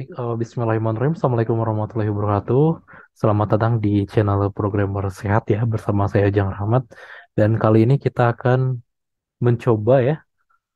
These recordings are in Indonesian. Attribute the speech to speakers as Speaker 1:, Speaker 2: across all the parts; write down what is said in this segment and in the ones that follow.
Speaker 1: Eh, bismillahirrahmanirrahim. Assalamualaikum warahmatullahi wabarakatuh. Selamat datang di channel Programmer Sehat ya bersama saya Jang Rahmat. Dan kali ini kita akan mencoba ya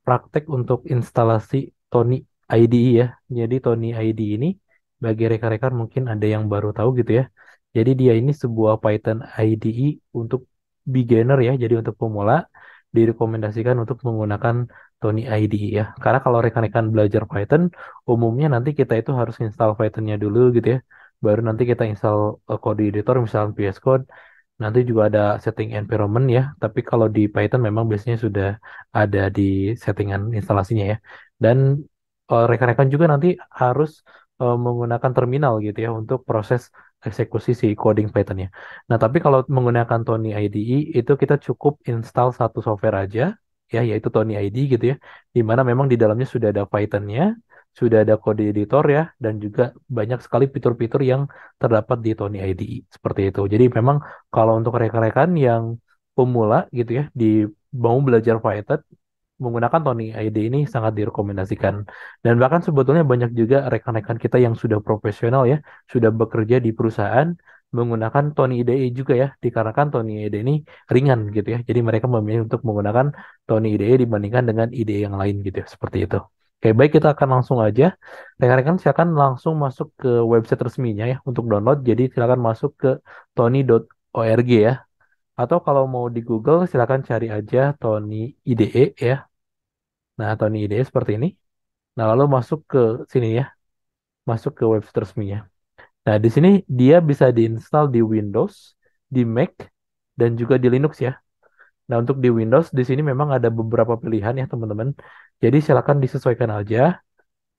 Speaker 1: praktek untuk instalasi Tony IDE ya. Jadi Tony IDE ini bagi rekan-rekan mungkin ada yang baru tahu gitu ya. Jadi dia ini sebuah Python IDE untuk beginner ya, jadi untuk pemula direkomendasikan untuk menggunakan Tony ID ya. Karena kalau rekan-rekan belajar Python, umumnya nanti kita itu harus install Python-nya dulu gitu ya. Baru nanti kita install eh, kode editor misalnya VS Code. Nanti juga ada setting environment ya. Tapi kalau di Python memang biasanya sudah ada di settingan instalasinya ya. Dan eh, rekan-rekan juga nanti harus eh, menggunakan terminal gitu ya untuk proses eksekusi si coding Pythonnya. Nah, tapi kalau menggunakan Tony IDE itu kita cukup install satu software aja, ya yaitu Tony IDE gitu ya, di mana memang di dalamnya sudah ada Pythonnya, sudah ada kode editor ya, dan juga banyak sekali fitur-fitur yang terdapat di Tony IDE seperti itu. Jadi memang kalau untuk rekan-rekan yang pemula gitu ya, di mau belajar Python menggunakan Tony ID ini sangat direkomendasikan. Dan bahkan sebetulnya banyak juga rekan-rekan kita yang sudah profesional ya, sudah bekerja di perusahaan menggunakan Tony IDE juga ya, dikarenakan Tony IDE ini ringan gitu ya. Jadi mereka memilih untuk menggunakan Tony IDE dibandingkan dengan IDE yang lain gitu ya, seperti itu. Oke, baik kita akan langsung aja. Rekan-rekan silakan langsung masuk ke website resminya ya untuk download. Jadi silakan masuk ke tony.org ya atau kalau mau di Google silakan cari aja Tony IDE ya Nah, atau ini ide seperti ini. Nah, lalu masuk ke sini ya. Masuk ke web resminya. Nah, di sini dia bisa diinstal di Windows, di Mac, dan juga di Linux ya. Nah, untuk di Windows di sini memang ada beberapa pilihan ya, teman-teman. Jadi silakan disesuaikan aja.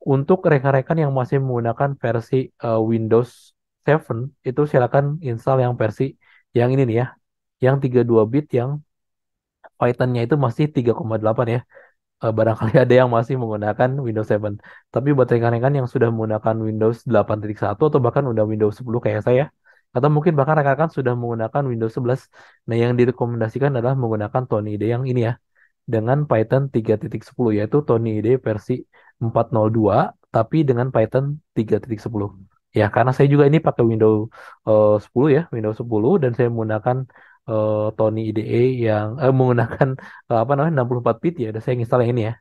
Speaker 1: Untuk rekan-rekan yang masih menggunakan versi uh, Windows 7 itu silakan install yang versi yang ini nih ya, yang 32 bit yang Python-nya itu masih 3,8 ya uh, barangkali ada yang masih menggunakan Windows 7. Tapi buat rekan-rekan yang sudah menggunakan Windows 8.1 atau bahkan udah Windows 10 kayak saya, atau mungkin bahkan rekan-rekan sudah menggunakan Windows 11, nah yang direkomendasikan adalah menggunakan Tony ID yang ini ya, dengan Python 3.10 yaitu Tony ID versi 402 tapi dengan Python 3.10. Ya, karena saya juga ini pakai Windows eh, uh, 10 ya, Windows 10 dan saya menggunakan uh, Tony IDE yang uh, menggunakan uh, apa namanya 64 bit ya, ada saya install yang ini ya.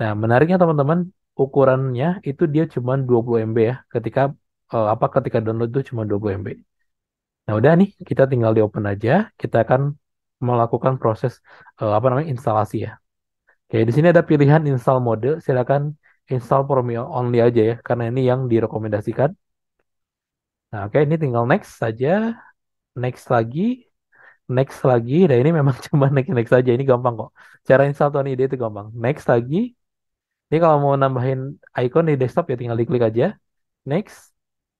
Speaker 1: Nah, menariknya teman-teman, ukurannya itu dia cuma 20 MB ya, ketika uh, apa ketika download itu cuma 20 MB. Nah, udah nih, kita tinggal di open aja, kita akan melakukan proses uh, apa namanya instalasi ya. Oke, di sini ada pilihan install mode, silakan install Promio only aja ya, karena ini yang direkomendasikan. Nah, oke, ini tinggal next saja next lagi, next lagi. Dan nah ini memang cuma next-next saja, Ini gampang kok. Cara install Tony ID itu gampang. Next lagi. Ini kalau mau nambahin icon di desktop ya tinggal diklik aja. Next,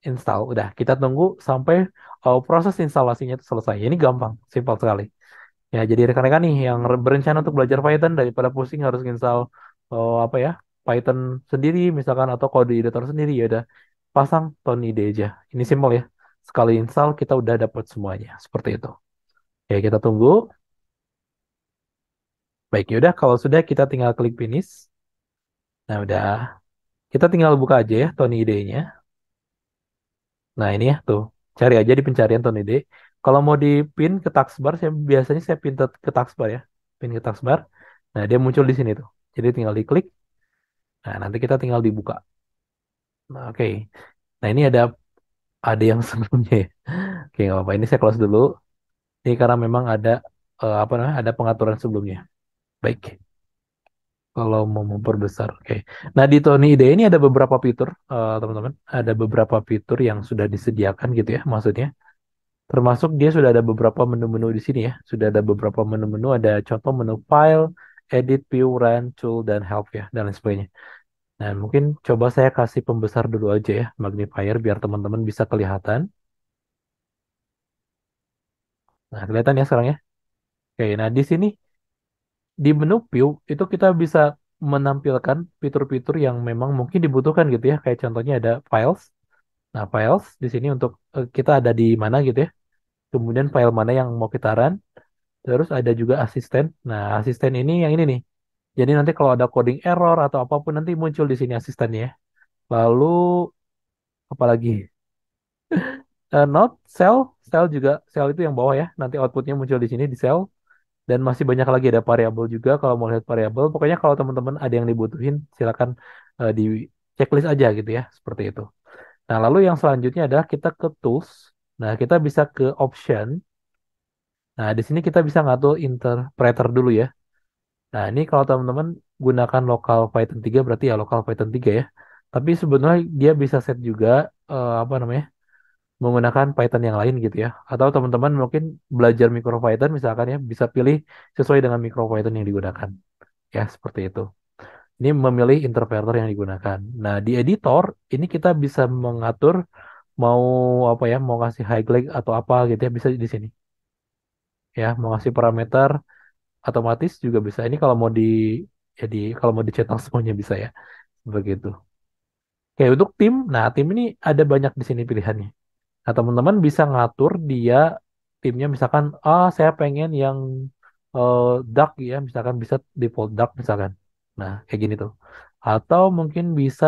Speaker 1: install. Udah, kita tunggu sampai uh, proses instalasinya itu selesai. Ini gampang, simpel sekali. Ya, jadi rekan-rekan nih yang berencana untuk belajar Python daripada pusing harus install uh, apa ya Python sendiri misalkan atau kode editor sendiri ya udah pasang Tony ID aja. Ini simpel ya sekali install kita udah dapat semuanya seperti itu oke kita tunggu baik yaudah kalau sudah kita tinggal klik finish nah udah kita tinggal buka aja ya Tony ID-nya nah ini ya tuh cari aja di pencarian Tony ID kalau mau di pin ke taskbar saya biasanya saya pin ke taskbar ya pin ke taskbar nah dia muncul di sini tuh jadi tinggal diklik nah nanti kita tinggal dibuka nah, oke okay. nah ini ada ada yang sebelumnya ya. Oke, nggak apa-apa. Ini saya close dulu. Ini karena memang ada uh, apa namanya? Ada pengaturan sebelumnya. Baik. Kalau mau memperbesar, oke. Nah di Tony IDE ini ada beberapa fitur, teman eh, teman-teman. Ada beberapa fitur yang sudah disediakan gitu ya, maksudnya. Termasuk dia sudah ada beberapa menu-menu di sini ya. Sudah ada beberapa menu-menu. Ada contoh menu file, edit, view, run, tool, dan help ya, dan lain sebagainya. Nah, mungkin coba saya kasih pembesar dulu aja ya, magnifier, biar teman-teman bisa kelihatan. Nah, kelihatan ya sekarang ya. Oke, nah di sini, di menu view, itu kita bisa menampilkan fitur-fitur yang memang mungkin dibutuhkan gitu ya. Kayak contohnya ada files. Nah, files di sini untuk eh, kita ada di mana gitu ya. Kemudian file mana yang mau kita run. Terus ada juga asisten. Nah, asisten ini yang ini nih. Jadi nanti kalau ada coding error atau apapun nanti muncul di sini asistennya. Ya. Lalu apalagi uh, eh, Not cell cell juga cell itu yang bawah ya. Nanti outputnya muncul di sini di cell dan masih banyak lagi ada variabel juga kalau mau lihat variabel. Pokoknya kalau teman-teman ada yang dibutuhin silakan uh, di checklist aja gitu ya seperti itu. Nah lalu yang selanjutnya adalah kita ke tools. Nah kita bisa ke option. Nah di sini kita bisa ngatur interpreter dulu ya. Nah, ini kalau teman-teman gunakan local Python 3 berarti ya local Python 3 ya. Tapi sebenarnya dia bisa set juga uh, apa namanya? menggunakan Python yang lain gitu ya. Atau teman-teman mungkin belajar micro Python misalkan ya bisa pilih sesuai dengan micro Python yang digunakan. Ya, seperti itu. Ini memilih interpreter yang digunakan. Nah, di editor ini kita bisa mengatur mau apa ya, mau kasih highlight atau apa gitu ya bisa di sini. Ya, mau kasih parameter otomatis juga bisa ini kalau mau di ya kalau mau dicetak semuanya bisa ya begitu oke untuk tim nah tim ini ada banyak di sini pilihannya nah teman-teman bisa ngatur dia timnya misalkan ah saya pengen yang uh, eh, dark ya misalkan bisa default dark misalkan nah kayak gini tuh atau mungkin bisa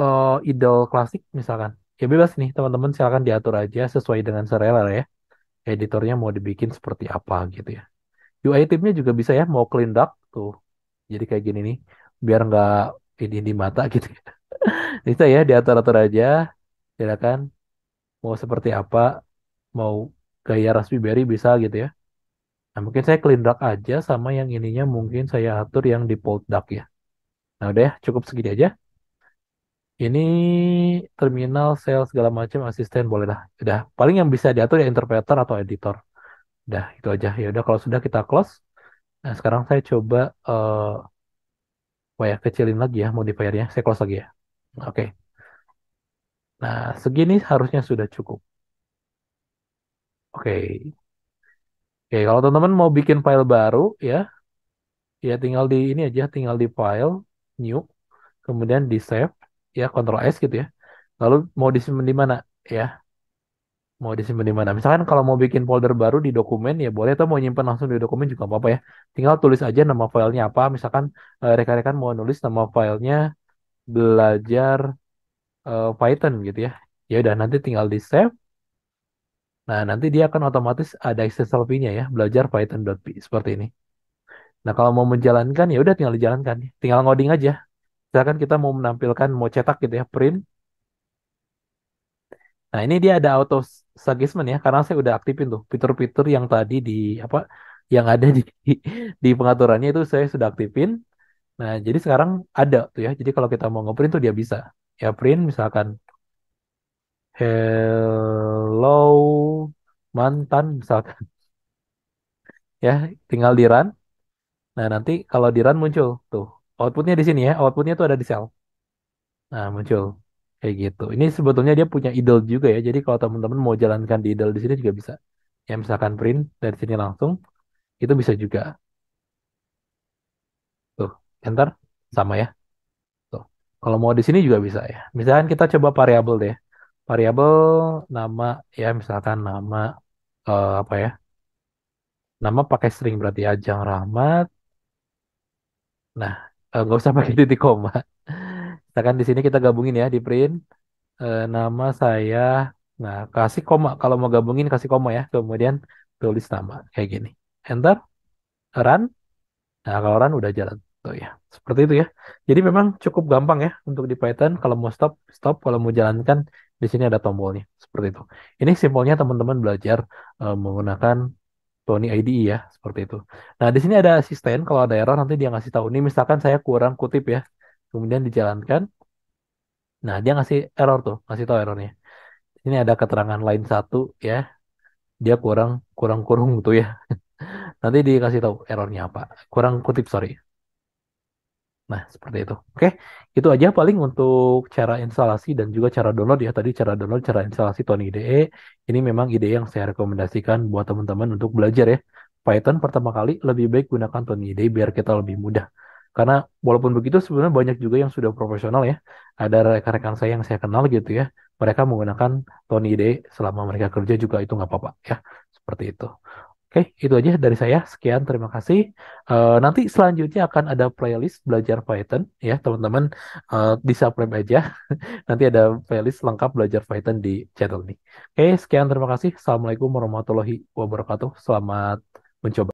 Speaker 1: uh, eh, idol klasik misalkan ya bebas nih teman-teman silahkan diatur aja sesuai dengan selera ya editornya mau dibikin seperti apa gitu ya UI timnya juga bisa ya mau clean duck tuh jadi kayak gini nih biar nggak ini di mata gitu bisa ya diatur-atur aja silakan ya mau seperti apa mau gaya raspberry bisa gitu ya nah mungkin saya clean duck aja sama yang ininya mungkin saya atur yang default duck ya nah udah ya cukup segini aja ini terminal sales segala macam asisten bolehlah lah udah paling yang bisa diatur ya interpreter atau editor Udah, itu aja. Ya udah kalau sudah kita close. Nah, sekarang saya coba eh apa ya, kecilin lagi ya modifiernya. Saya close lagi ya. Oke. Okay. Nah, segini harusnya sudah cukup. Oke. Okay. Oke, okay, kalau teman-teman mau bikin file baru ya, ya tinggal di ini aja, tinggal di file new, kemudian di save, ya control S gitu ya. Lalu mau disimpan di mana ya? mau disimpan di mana. Misalkan kalau mau bikin folder baru di dokumen ya boleh atau mau nyimpan langsung di dokumen juga apa-apa ya. Tinggal tulis aja nama filenya apa. Misalkan rekan eh, rekan-rekan mau nulis nama filenya belajar uh, Python gitu ya. Ya udah nanti tinggal di save. Nah nanti dia akan otomatis ada xslv nya ya. Belajar Python.py seperti ini. Nah kalau mau menjalankan ya udah tinggal dijalankan. Tinggal ngoding aja. Misalkan kita mau menampilkan mau cetak gitu ya print Nah, ini dia ada auto suggestion ya karena saya udah aktifin tuh fitur-fitur yang tadi di apa yang ada di di pengaturannya itu saya sudah aktifin. Nah, jadi sekarang ada tuh ya. Jadi kalau kita mau ngeprint tuh dia bisa. Ya print misalkan hello mantan misalkan. Ya, tinggal di run. Nah, nanti kalau di run muncul tuh. Outputnya di sini ya. Outputnya tuh ada di cell Nah, muncul kayak gitu. Ini sebetulnya dia punya idol juga ya. Jadi kalau teman-teman mau jalankan di idol di sini juga bisa. Ya misalkan print dari sini langsung itu bisa juga. Tuh, enter sama ya. Tuh. Kalau mau di sini juga bisa ya. Misalkan kita coba variabel deh. Variabel nama ya misalkan nama uh, apa ya? Nama pakai string berarti ya. Ajang Rahmat. Nah, eh, nggak uh, usah pakai titik koma misalkan di sini kita gabungin ya di print eh, nama saya nah kasih koma kalau mau gabungin kasih koma ya kemudian tulis nama kayak gini enter run nah kalau run udah jalan tuh ya seperti itu ya jadi memang cukup gampang ya untuk di Python kalau mau stop stop kalau mau jalankan di sini ada tombolnya seperti itu ini simpelnya teman-teman belajar eh, menggunakan Tony IDE ya seperti itu nah di sini ada asisten kalau ada error nanti dia ngasih tahu ini misalkan saya kurang kutip ya kemudian dijalankan nah dia ngasih error tuh ngasih tahu errornya ini ada keterangan lain satu ya dia kurang kurang kurung gitu ya nanti dikasih tahu errornya apa kurang kutip sorry Nah, seperti itu. Oke, itu aja paling untuk cara instalasi dan juga cara download ya. Tadi cara download, cara instalasi Tony IDE. Ini memang ide yang saya rekomendasikan buat teman-teman untuk belajar ya. Python pertama kali lebih baik gunakan Tony IDE biar kita lebih mudah. Karena walaupun begitu sebenarnya banyak juga yang sudah profesional ya. Ada rekan-rekan saya yang saya kenal gitu ya. Mereka menggunakan Tony Day selama mereka kerja juga itu nggak apa-apa ya. Seperti itu. Oke, itu aja dari saya. Sekian, terima kasih. Uh, nanti selanjutnya akan ada playlist belajar Python, ya teman-teman. Uh, di subscribe aja. nanti ada playlist lengkap belajar Python di channel ini. Oke, sekian, terima kasih. Assalamualaikum warahmatullahi wabarakatuh. Selamat mencoba.